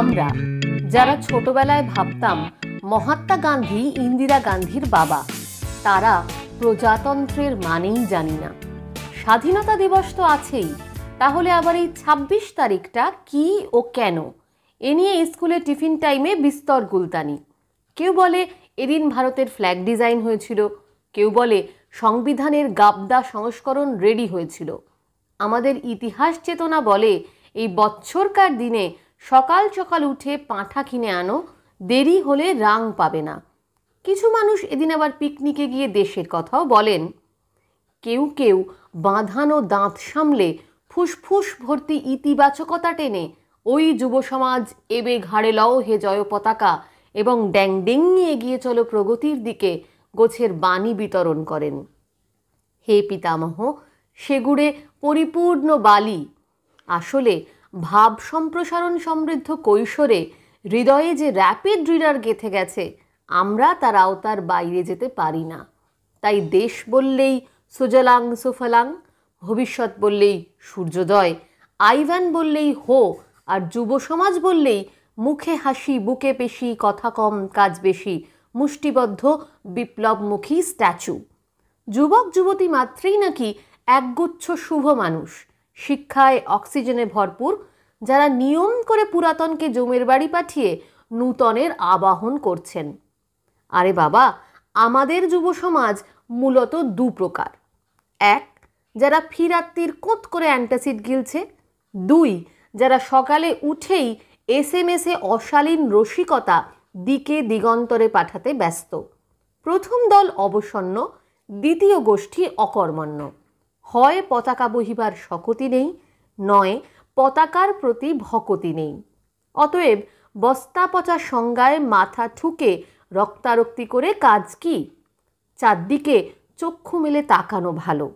আমরা যারা ছোটবেলায় ভাবতাম মহাত্মা গান্ধী ইন্দিরা গান্ধীর বাবা তারা প্রজাতন্ত্রের মানেই জানি না স্বাধীনতা দিবস তো আছেই তাহলে আবার এই ছাব্বিশ তারিখটা কি ও কেন এ নিয়ে স্কুলে টিফিন টাইমে বিস্তর গুলতানি কেউ বলে এদিন ভারতের ফ্ল্যাগ ডিজাইন হয়েছিল কেউ বলে সংবিধানের গাবদা সংস্করণ রেডি হয়েছিল আমাদের ইতিহাস চেতনা বলে এই বৎসরকার দিনে সকাল সকাল উঠে পাঁঠা কিনে আনো দেরি হলে রাং পাবে না কিছু মানুষ এদিন আবার পিকনিকে গিয়ে দেশের কথাও বলেন কেউ কেউ বাঁধানো দাঁত সামলে ফুসফুস ভর্তি ইতিবাচকতা টেনে ওই যুব সমাজ এবে ঘাড়ে লও হে জয় পতাকা এবং ড্যাং নিয়ে এগিয়ে চলো প্রগতির দিকে গোছের বাণী বিতরণ করেন হে পিতামহ সেগুড়ে পরিপূর্ণ বালি আসলে ভাব সম্প্রসারণ সমৃদ্ধ কৈশোরে হৃদয়ে যে র্যাপিড রিডার গেথে গেছে আমরা তার আওতার বাইরে যেতে পারি না তাই দেশ বললেই সুজলাং সুফলাং ভবিষ্যৎ বললেই সূর্যোদয় আইভান বললেই হো আর যুব সমাজ বললেই মুখে হাসি বুকে পেশি কথা কম কাজ বেশি মুষ্টিবদ্ধ বিপ্লবমুখী স্ট্যাচু যুবক যুবতী মাত্রেই নাকি একগুচ্ছ শুভ মানুষ শিক্ষায় অক্সিজেনে ভরপুর যারা নিয়ম করে পুরাতনকে জমের বাড়ি পাঠিয়ে নূতনের আবাহন করছেন আরে বাবা আমাদের যুব সমাজ মূলত দু প্রকার এক যারা ফিরাত্তির কোত করে অ্যান্টাসিড গিলছে দুই যারা সকালে উঠেই এস এম এসে অশালীন রসিকতা দিকে দিগন্তরে পাঠাতে ব্যস্ত প্রথম দল অবসন্ন দ্বিতীয় গোষ্ঠী অকর্মণ্য হয় পতাকা বহিবার শকতি নেই নয় পতাকার প্রতি ভকতি নেই অতএব বস্তা পচা সংজ্ঞায় মাথা ঠুকে রক্তারক্তি করে কাজ কি চারদিকে চক্ষু মেলে তাকানো ভালো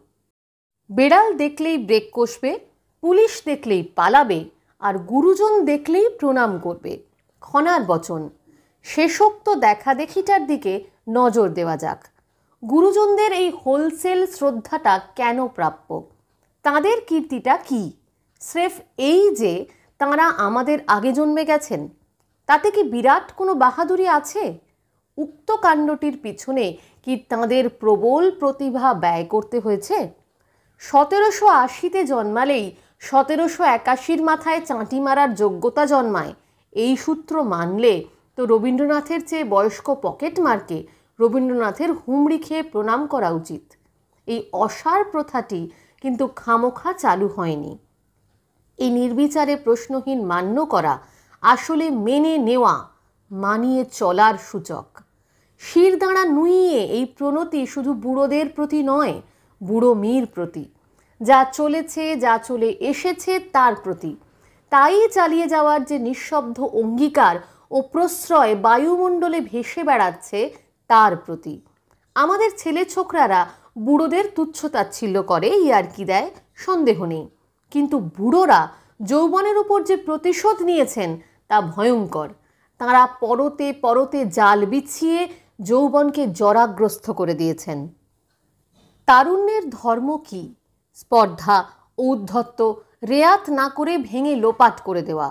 বেড়াল দেখলেই ব্রেক কষবে পুলিশ দেখলেই পালাবে আর গুরুজন দেখলেই প্রণাম করবে ক্ষণার বচন শেষোক্ত দেখা দেখিটার দিকে নজর দেওয়া যাক গুরুজনদের এই হোলসেল শ্রদ্ধাটা কেন প্রাপ্য তাদের কীর্তিটা কি স্রেফ এই যে তাঁরা আমাদের আগে জন্মে গেছেন তাতে কি বিরাট কোনো বাহাদুরি আছে উক্ত কাণ্ডটির পিছনে কি তাঁদের প্রবল প্রতিভা ব্যয় করতে হয়েছে সতেরোশো আশিতে জন্মালেই সতেরোশো একাশির মাথায় চাঁটি মারার যোগ্যতা জন্মায় এই সূত্র মানলে তো রবীন্দ্রনাথের চেয়ে বয়স্ক পকেট মার্কে রবীন্দ্রনাথের হুমড়ি খেয়ে প্রণাম করা উচিত এই অসার প্রথাটি কিন্তু খামোখা চালু হয়নি এই নির্বিচারে প্রশ্নহীন মান্য করা আসলে মেনে নেওয়া মানিয়ে চলার সূচক শিরদাঁড়া নুইয়ে এই প্রণতি শুধু বুড়োদের প্রতি নয় বুড়ো মেয়ের প্রতি যা চলেছে যা চলে এসেছে তার প্রতি তাই চালিয়ে যাওয়ার যে নিঃশব্দ অঙ্গীকার ও প্রশ্রয় বায়ুমণ্ডলে ভেসে বেড়াচ্ছে তার প্রতি আমাদের ছেলে ছোকরারা বুড়োদের তুচ্ছতাচ্ছিল্য করে ইয়ারকি দেয় সন্দেহ নেই কিন্তু বুড়োরা যৌবনের উপর যে প্রতিশোধ নিয়েছেন তা ভয়ঙ্কর তারা পরতে পরতে জাল বিছিয়ে যৌবনকে জরাগ্রস্ত করে দিয়েছেন তারুণ্যের ধর্ম কি স্পর্ধা ঔদ্ধত্ব রেয়াত না করে ভেঙে লোপাট করে দেওয়া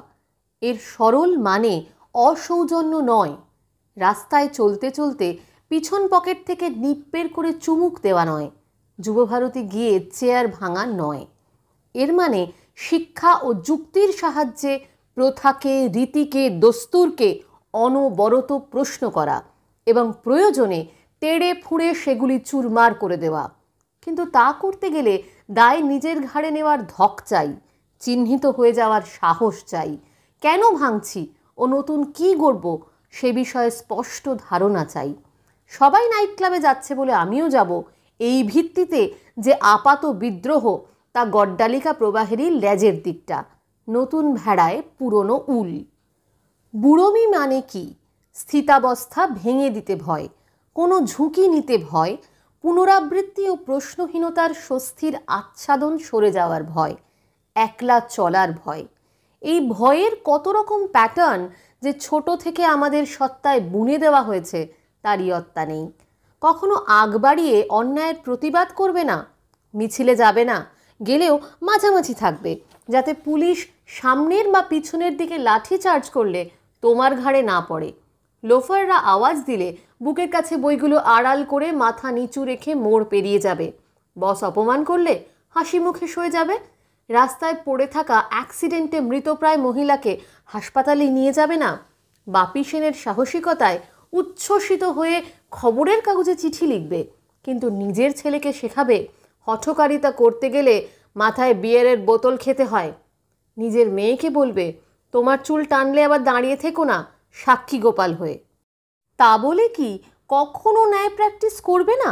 এর সরল মানে অসৌজন্য নয় রাস্তায় চলতে চলতে পিছন পকেট থেকে নিপ্পের করে চুমুক দেওয়া নয় যুবভারতী গিয়ে চেয়ার ভাঙা নয় এর মানে শিক্ষা ও যুক্তির সাহায্যে প্রথাকে রীতিকে দস্তুরকে অনবরত প্রশ্ন করা এবং প্রয়োজনে তেড়ে ফুঁড়ে সেগুলি চুরমার করে দেওয়া কিন্তু তা করতে গেলে দায় নিজের ঘাড়ে নেওয়ার ধক চাই চিহ্নিত হয়ে যাওয়ার সাহস চাই কেন ভাঙছি ও নতুন কি গড়ব সে বিষয়ে স্পষ্ট ধারণা চাই সবাই নাইট ক্লাবে যাচ্ছে বলে আমিও যাব এই ভিত্তিতে যে আপাত বিদ্রোহ তা গড্ডালিকা প্রবাহেরই লেজের দিকটা নতুন ভেড়ায় পুরনো উল বুড়মি মানে কি স্থিতাবস্থা ভেঙে দিতে ভয় কোনো ঝুঁকি নিতে ভয় পুনরাবৃত্তি ও প্রশ্নহীনতার স্বস্তির আচ্ছাদন সরে যাওয়ার ভয় একলা চলার ভয় এই ভয়ের কত রকম প্যাটার্ন যে ছোট থেকে আমাদের সত্তায় বুনে দেওয়া হয়েছে তারই ইয়ত্তা নেই কখনো আগ বাড়িয়ে অন্যায়ের প্রতিবাদ করবে না মিছিলে যাবে না গেলেও মাঝামাঝি থাকবে যাতে পুলিশ সামনের বা পিছনের দিকে লাঠি চার্জ করলে তোমার ঘাড়ে না পড়ে লোফাররা আওয়াজ দিলে বুকের কাছে বইগুলো আড়াল করে মাথা নিচু রেখে মোড় পেরিয়ে যাবে বস অপমান করলে হাসি মুখে সয়ে যাবে রাস্তায় পড়ে থাকা অ্যাক্সিডেন্টে মৃতপ্রায় মহিলাকে হাসপাতালে নিয়ে যাবে না বাপি সেনের সাহসিকতায় উচ্ছ্বসিত হয়ে খবরের কাগজে চিঠি লিখবে কিন্তু নিজের ছেলেকে শেখাবে হঠকারিতা করতে গেলে মাথায় বিয়ারের বোতল খেতে হয় নিজের মেয়েকে বলবে তোমার চুল টানলে আবার দাঁড়িয়ে থেকো না সাক্ষী গোপাল হয়ে তা বলে কি কখনো ন্যায় প্র্যাকটিস করবে না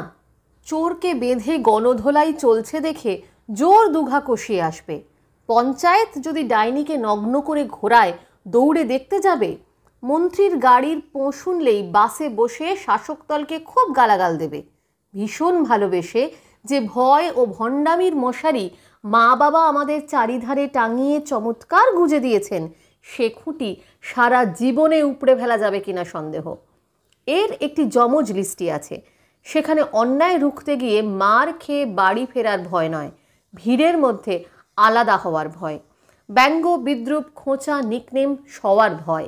চোরকে বেঁধে গণধোলাই চলছে দেখে জোর দুঘা কষিয়ে আসবে পঞ্চায়েত যদি ডাইনিকে নগ্ন করে ঘোরায় দৌড়ে দেখতে যাবে মন্ত্রীর গাড়ির পোঁ শুনলেই বাসে বসে শাসক দলকে খুব গালাগাল দেবে ভীষণ ভালোবেসে যে ভয় ও ভণ্ডামির মশারি মা বাবা আমাদের চারিধারে টাঙিয়ে চমৎকার গুজে দিয়েছেন সে খুঁটি সারা জীবনে উপড়ে ফেলা যাবে কিনা সন্দেহ এর একটি জমজ লিস্টি আছে সেখানে অন্যায় রুখতে গিয়ে মার খেয়ে বাড়ি ফেরার ভয় নয় ভিড়ের মধ্যে আলাদা হওয়ার ভয় ব্যঙ্গ বিদ্রুপ খোঁচা নিকনেম সওয়ার ভয়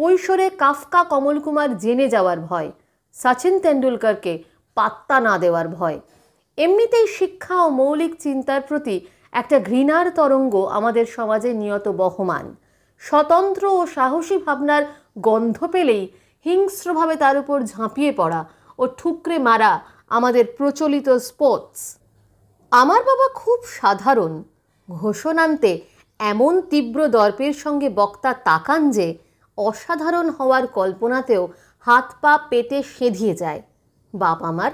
কৈশোরে কাফকা কমল কুমার জেনে যাওয়ার ভয় সচিন তেন্ডুলকারকে পাত্তা না দেওয়ার ভয় এমনিতেই শিক্ষা ও মৌলিক চিন্তার প্রতি একটা ঘৃণার তরঙ্গ আমাদের সমাজে নিয়ত বহমান স্বতন্ত্র ও সাহসী ভাবনার গন্ধ পেলেই হিংস্রভাবে তার উপর ঝাঁপিয়ে পড়া ও ঠুকরে মারা আমাদের প্রচলিত স্পোর্টস আমার বাবা খুব সাধারণ ঘোষণান্তে এমন তীব্র দর্পের সঙ্গে বক্তা তাকান যে অসাধারণ হওয়ার কল্পনাতেও হাত পা পেটে সেঁধিয়ে যায় বাপ আমার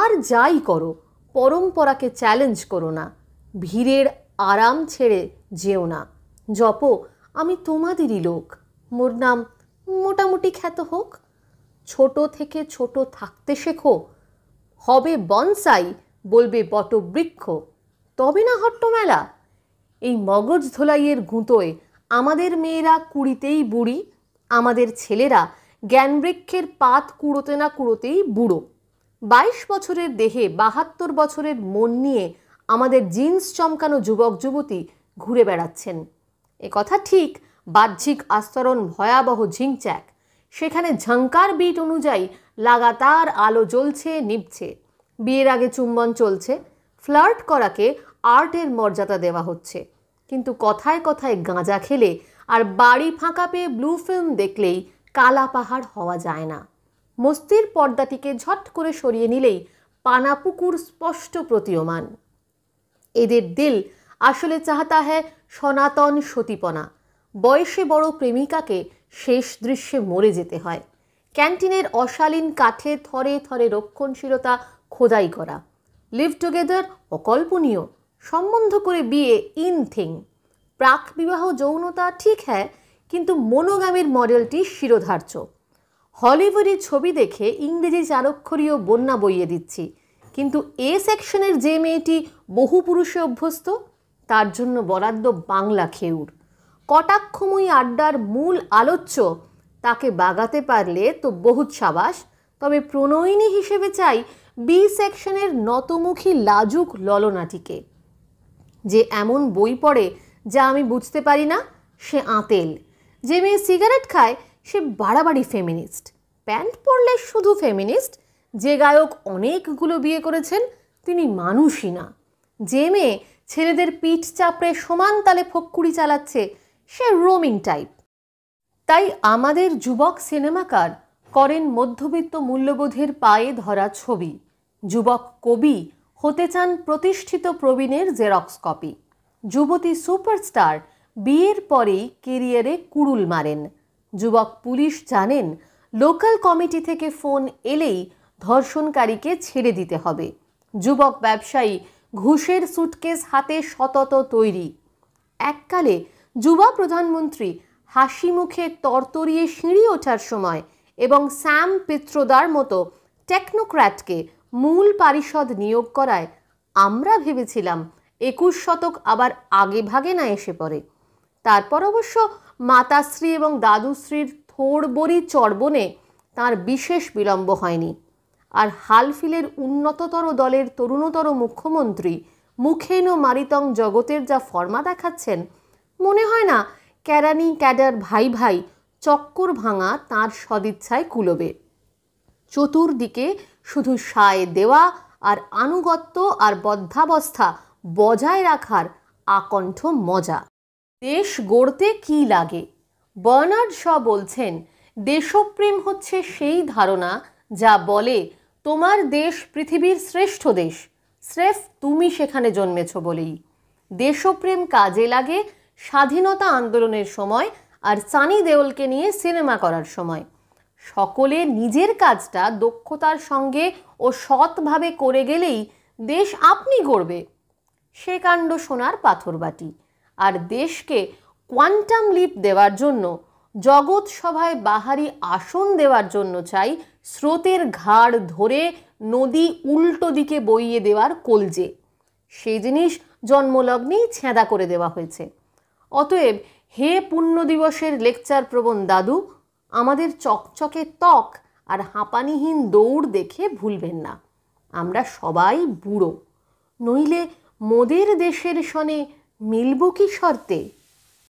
আর যাই করো পরম্পরাকে চ্যালেঞ্জ করো না ভিড়ের আরাম ছেড়ে যেও না জপ আমি তোমাদেরই লোক মোর নাম মোটামুটি খ্যাত হোক ছোট থেকে ছোট থাকতে শেখো হবে বনসাই বলবে বটবৃক্ষ তবে না হট্টমেলা এই মগজ ধোলাইয়ের গুঁতোয় আমাদের মেয়েরা কুড়িতেই বুড়ি আমাদের ছেলেরা জ্ঞানবৃক্ষের পাত কুড়োতে না কুড়োতেই বুড়ো বাইশ বছরের দেহে বাহাত্তর বছরের মন নিয়ে আমাদের জিন্স চমকানো যুবক যুবতী ঘুরে বেড়াচ্ছেন এ কথা ঠিক বাহ্যিক আস্তরণ ভয়াবহ ঝিংচ্যাক সেখানে ঝঙ্কার বিট অনুযায়ী লাগাতার আলো জ্বলছে নিভছে বিয়ের আগে চুম্বন চলছে ফ্লার্ট করাকে আর্টের মর্যাদা দেওয়া হচ্ছে কিন্তু কথায় কথায় গাঁজা খেলে আর বাড়ি ফাঁকা পেয়ে ব্লু ফিল্ম দেখলেই কালা পাহাড় হওয়া যায় না মস্তির পর্দাটিকে ঝট করে সরিয়ে নিলেই পানাপুকুর স্পষ্ট প্রতীয়মান এদের দিল আসলে চাহতা হ্যায় সনাতন সতীপনা বয়সে বড় প্রেমিকাকে শেষ দৃশ্যে মরে যেতে হয় ক্যান্টিনের অশালীন কাঠে থরে থরে রক্ষণশীলতা খোদাই করা লিভ টুগেদার অকল্পনীয় সম্বন্ধ করে বিয়ে ইন থিং প্রাক বিবাহ যৌনতা ঠিক হ্যাঁ কিন্তু মনোগামীর মডেলটি শিরোধার্য হলিউডের ছবি দেখে ইংরেজি চারক্ষরীয় বন্যা বইয়ে দিচ্ছি কিন্তু এ সেকশনের যে মেয়েটি বহু পুরুষে অভ্যস্ত তার জন্য বরাদ্দ বাংলা খেউর কটাক্ষময়ী আড্ডার মূল আলোচ্য তাকে বাগাতে পারলে তো বহুত সাবাস তবে প্রণয়িনী হিসেবে চাই বি সেকশনের নতমুখী লাজুক ললনাটিকে যে এমন বই পড়ে যা আমি বুঝতে পারি না সে আঁতেল যে মেয়ে সিগারেট খায় সে বাড়াবাড়ি ফেমিনিস্ট প্যান্ট পরলে শুধু ফেমিনিস্ট যে গায়ক অনেকগুলো বিয়ে করেছেন তিনি মানুষই না যে মেয়ে ছেলেদের পিঠ চাপড়ে সমান তালে ফক্কুড়ি চালাচ্ছে সে রোমিং টাইপ তাই আমাদের যুবক সিনেমাকার করেন মধ্যবিত্ত মূল্যবোধের পায়ে ধরা ছবি যুবক কবি হতে চান প্রতিষ্ঠিত প্রবীণের জেরক্স কপি যুবতী সুপারস্টার বিয়ের পরেই কেরিয়ারে কুড়ুল মারেন যুবক পুলিশ জানেন লোকাল কমিটি থেকে ফোন এলেই ধর্ষণকারীকে ছেড়ে দিতে হবে যুবক ব্যবসায়ী ঘুষের সুটকেস হাতে সতত তৈরি এককালে যুবা প্রধানমন্ত্রী হাসি মুখে তরতরিয়ে সিঁড়ি ওঠার সময় এবং স্যাম পিত্রদার মতো টেকনোক্র্যাটকে মূল পারিষদ নিয়োগ করায় আমরা ভেবেছিলাম একুশ শতক আবার আগে ভাগে না এসে পড়ে তারপর অবশ্য মাতাশ্রী এবং দাদুশ্রীর থোড়বড়ি চর্বণে তার বিশেষ বিলম্ব হয়নি আর হালফিলের উন্নততর দলের তরুণতর মুখ্যমন্ত্রী মুখেন ও মারিতং জগতের যা ফর্মা দেখাচ্ছেন মনে হয় না ক্যারানি ক্যাডার ভাই ভাই চক্কর ভাঙা তার সদিচ্ছায় কুলবে চতুর্দিকে শুধু সায় দেওয়া আর আনুগত্য আর বদ্ধাবস্থা বজায় রাখার আকণ্ঠ মজা দেশ গড়তে কি লাগে বার্নার্ড শ বলছেন দেশপ্রেম হচ্ছে সেই ধারণা যা বলে তোমার দেশ পৃথিবীর শ্রেষ্ঠ দেশ স্রেফ তুমি সেখানে জন্মেছ বলেই দেশপ্রেম কাজে লাগে স্বাধীনতা আন্দোলনের সময় আর সানি দেওলকে নিয়ে সিনেমা করার সময় সকলে নিজের কাজটা দক্ষতার সঙ্গে ও সৎভাবে করে গেলেই দেশ আপনি করবে সে কাণ্ড সোনার পাথরবাটি আর দেশকে কোয়ান্টাম লিপ দেওয়ার জন্য জগৎ সভায় বাহারি আসন দেওয়ার জন্য চাই স্রোতের ঘাড় ধরে নদী উল্টো দিকে বইয়ে দেওয়ার কলজে সেই জিনিস জন্মলগ্নেই ছেঁদা করে দেওয়া হয়েছে অতএব হে পুণ্য দিবসের লেকচার প্রবণ দাদু আমাদের চকচকে ত্বক আর হাঁপানিহীন দৌড় দেখে ভুলবেন না আমরা সবাই বুড়ো নইলে মোদের দেশের সনে মিলব কি শর্তে